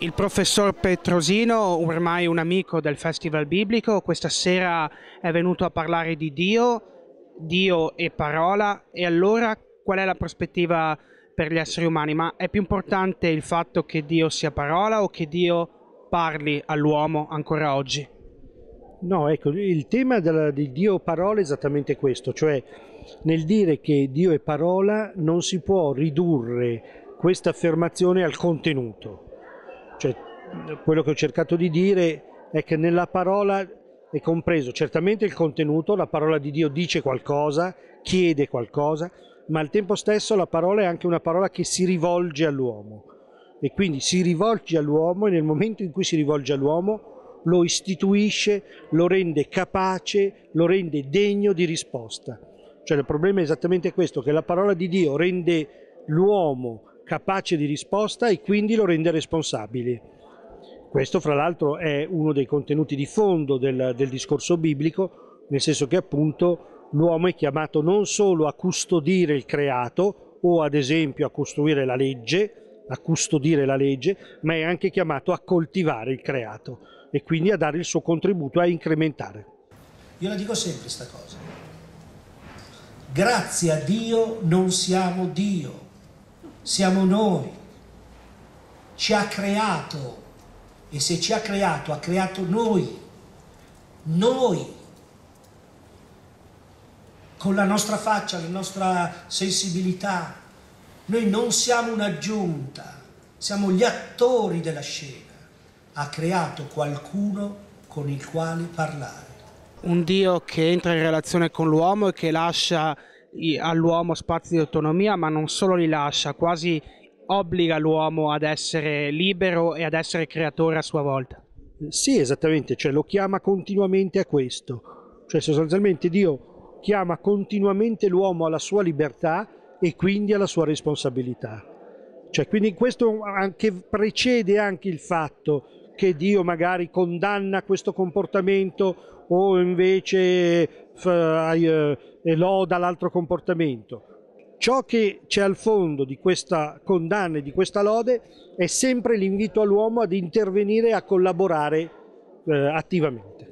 Il professor Petrosino, ormai un amico del Festival Biblico, questa sera è venuto a parlare di Dio, Dio e parola, e allora qual è la prospettiva per gli esseri umani? Ma è più importante il fatto che Dio sia parola o che Dio parli all'uomo ancora oggi? No, ecco, il tema della, di Dio parola è esattamente questo, cioè nel dire che Dio è parola non si può ridurre questa affermazione al contenuto. Cioè, quello che ho cercato di dire è che nella parola è compreso certamente il contenuto, la parola di Dio dice qualcosa, chiede qualcosa, ma al tempo stesso la parola è anche una parola che si rivolge all'uomo e quindi si rivolge all'uomo e nel momento in cui si rivolge all'uomo lo istituisce, lo rende capace, lo rende degno di risposta. Cioè il problema è esattamente questo, che la parola di Dio rende l'uomo capace di risposta e quindi lo rende responsabile. Questo fra l'altro è uno dei contenuti di fondo del, del discorso biblico, nel senso che appunto l'uomo è chiamato non solo a custodire il creato o ad esempio a costruire la legge, a custodire la legge, ma è anche chiamato a coltivare il creato e quindi a dare il suo contributo a incrementare. Io la dico sempre questa cosa. Grazie a Dio non siamo Dio siamo noi, ci ha creato e se ci ha creato ha creato noi, noi, con la nostra faccia, la nostra sensibilità. Noi non siamo un'aggiunta, siamo gli attori della scena. Ha creato qualcuno con il quale parlare. Un Dio che entra in relazione con l'uomo e che lascia all'uomo spazi di autonomia, ma non solo li lascia, quasi obbliga l'uomo ad essere libero e ad essere creatore a sua volta. Sì, esattamente, cioè lo chiama continuamente a questo. Cioè sostanzialmente Dio chiama continuamente l'uomo alla sua libertà e quindi alla sua responsabilità. Cioè, quindi questo anche precede anche il fatto che Dio magari condanna questo comportamento o invece eh, loda l'altro comportamento. Ciò che c'è al fondo di questa condanna e di questa lode è sempre l'invito all'uomo ad intervenire e a collaborare eh, attivamente.